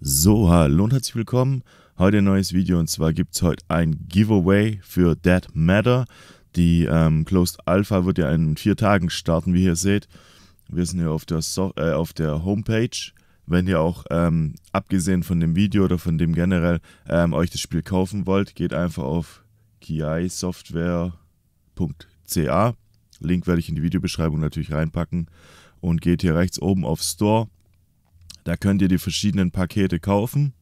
So, hallo und herzlich willkommen. Heute ein neues Video und zwar gibt es heute ein Giveaway für Dead Matter. Die ähm, Closed Alpha wird ja in vier Tagen starten, wie ihr seht. Wir sind hier auf der, so äh, auf der Homepage. Wenn ihr auch, ähm, abgesehen von dem Video oder von dem generell, ähm, euch das Spiel kaufen wollt, geht einfach auf kiisoftware.ca. Link werde ich in die Videobeschreibung natürlich reinpacken. Und geht hier rechts oben auf Store da könnt ihr die verschiedenen Pakete kaufen.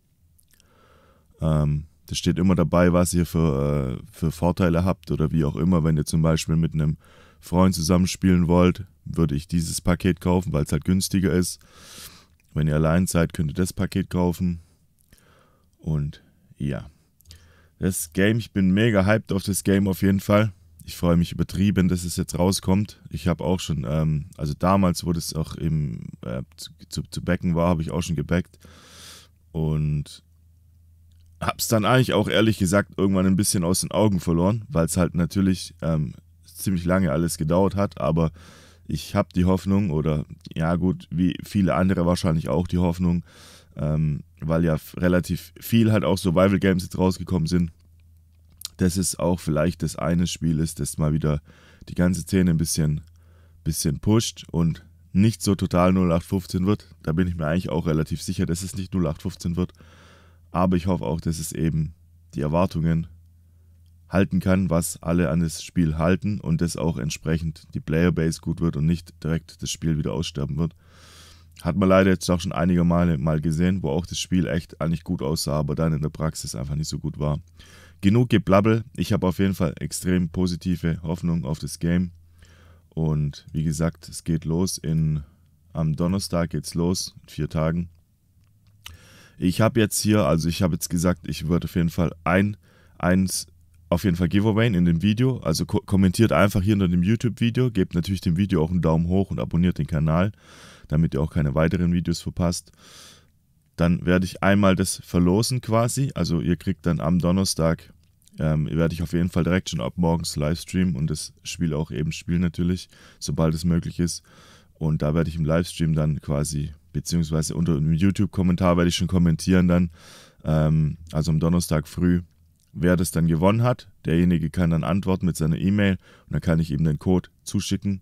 Ähm, da steht immer dabei, was ihr für, äh, für Vorteile habt oder wie auch immer. Wenn ihr zum Beispiel mit einem Freund zusammenspielen wollt, würde ich dieses Paket kaufen, weil es halt günstiger ist. Wenn ihr allein seid, könnt ihr das Paket kaufen. Und ja. Das Game, ich bin mega hyped auf das Game auf jeden Fall ich freue mich übertrieben, dass es jetzt rauskommt. Ich habe auch schon, ähm, also damals, wo das auch eben äh, zu, zu, zu, backen war, habe ich auch schon gebackt. Und habe es dann eigentlich auch ehrlich gesagt irgendwann ein bisschen aus den Augen verloren, weil es halt natürlich ähm, ziemlich lange alles gedauert hat. Aber ich habe die Hoffnung, oder ja gut, wie viele andere wahrscheinlich auch die Hoffnung, ähm, weil ja relativ viel halt auch Survival Games jetzt rausgekommen sind dass es auch vielleicht das eine Spiel ist, das mal wieder die ganze Szene ein bisschen, bisschen pusht und nicht so total 0815 wird. Da bin ich mir eigentlich auch relativ sicher, dass es nicht 0815 wird. Aber ich hoffe auch, dass es eben die Erwartungen halten kann, was alle an das Spiel halten und dass auch entsprechend die Playerbase gut wird und nicht direkt das Spiel wieder aussterben wird. Hat man leider jetzt auch schon einige Male mal gesehen, wo auch das Spiel echt eigentlich gut aussah, aber dann in der Praxis einfach nicht so gut war genug Geblabbel. Ich habe auf jeden Fall extrem positive Hoffnung auf das Game. Und wie gesagt, es geht los in am Donnerstag geht's los, in vier Tagen. Ich habe jetzt hier, also ich habe jetzt gesagt, ich würde auf jeden Fall ein, eins, auf jeden Fall Giveaway in dem Video. Also ko kommentiert einfach hier unter dem YouTube-Video, gebt natürlich dem Video auch einen Daumen hoch und abonniert den Kanal, damit ihr auch keine weiteren Videos verpasst dann werde ich einmal das verlosen quasi. Also ihr kriegt dann am Donnerstag, ähm, werde ich auf jeden Fall direkt schon ab morgens Livestream und das Spiel auch eben spielen natürlich, sobald es möglich ist. Und da werde ich im Livestream dann quasi, beziehungsweise unter einem YouTube-Kommentar werde ich schon kommentieren dann, ähm, also am Donnerstag früh, wer das dann gewonnen hat. Derjenige kann dann antworten mit seiner E-Mail und dann kann ich ihm den Code zuschicken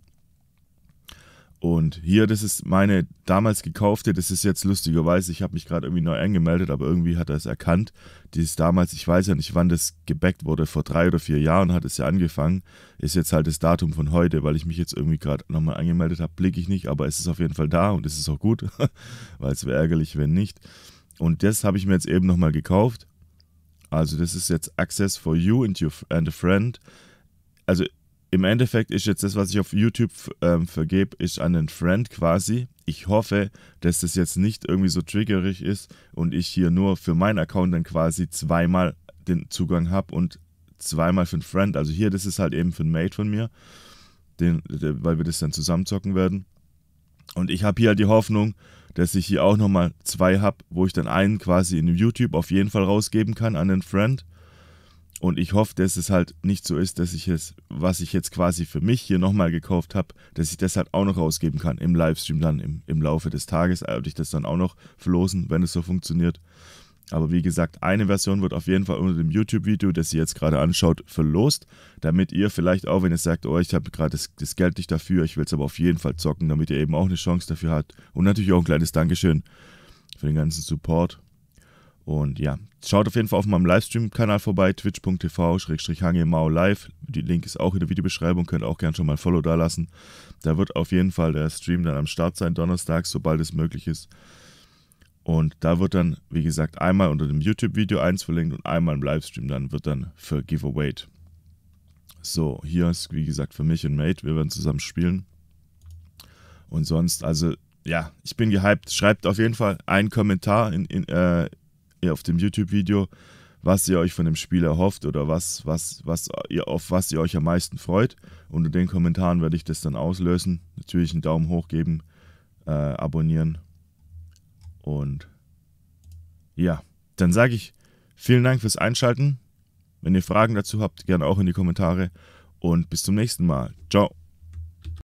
und hier, das ist meine damals gekaufte, das ist jetzt lustigerweise, ich habe mich gerade irgendwie neu angemeldet, aber irgendwie hat er es erkannt. Die ist damals, ich weiß ja nicht, wann das gebackt wurde, vor drei oder vier Jahren hat es ja angefangen, ist jetzt halt das Datum von heute, weil ich mich jetzt irgendwie gerade nochmal angemeldet habe, blicke ich nicht, aber es ist auf jeden Fall da und es ist auch gut, weil es wäre ärgerlich, wenn nicht. Und das habe ich mir jetzt eben nochmal gekauft. Also das ist jetzt Access for You and, your, and a Friend. Also im Endeffekt ist jetzt das, was ich auf YouTube ähm, vergebe, ist an einen Friend quasi. Ich hoffe, dass das jetzt nicht irgendwie so triggerig ist und ich hier nur für meinen Account dann quasi zweimal den Zugang habe und zweimal für einen Friend. Also hier, das ist halt eben für einen Mate von mir, den, weil wir das dann zusammenzocken werden. Und ich habe hier halt die Hoffnung, dass ich hier auch nochmal zwei habe, wo ich dann einen quasi in YouTube auf jeden Fall rausgeben kann an den Friend und ich hoffe, dass es halt nicht so ist, dass ich es, was ich jetzt quasi für mich hier nochmal gekauft habe, dass ich das halt auch noch rausgeben kann im Livestream dann im, im Laufe des Tages. Würde äh, ich das dann auch noch verlosen, wenn es so funktioniert. Aber wie gesagt, eine Version wird auf jeden Fall unter dem YouTube-Video, das ihr jetzt gerade anschaut, verlost, damit ihr vielleicht auch, wenn ihr sagt, oh, ich habe gerade das, das, Geld nicht dafür, ich will es aber auf jeden Fall zocken, damit ihr eben auch eine Chance dafür habt. Und natürlich auch ein kleines Dankeschön für den ganzen Support und ja, schaut auf jeden Fall auf meinem Livestream-Kanal vorbei, twitch.tv-hangemau live. Die Link ist auch in der Videobeschreibung, könnt auch gerne schon mal ein Follow da lassen. Da wird auf jeden Fall der Stream dann am Start sein, donnerstags, sobald es möglich ist. Und da wird dann, wie gesagt, einmal unter dem YouTube-Video eins verlinkt und einmal im Livestream dann wird dann für Giveaway. So, hier ist, wie gesagt, für mich und Mate. Wir werden zusammen spielen. Und sonst, also, ja, ich bin gehypt. Schreibt auf jeden Fall einen Kommentar in, in, äh, auf dem YouTube-Video, was ihr euch von dem Spiel erhofft oder was, was, was ihr, auf was ihr euch am meisten freut. Unter den Kommentaren werde ich das dann auslösen. Natürlich einen Daumen hoch geben, äh, abonnieren. Und ja, dann sage ich vielen Dank fürs Einschalten. Wenn ihr Fragen dazu habt, gerne auch in die Kommentare. Und bis zum nächsten Mal. Ciao.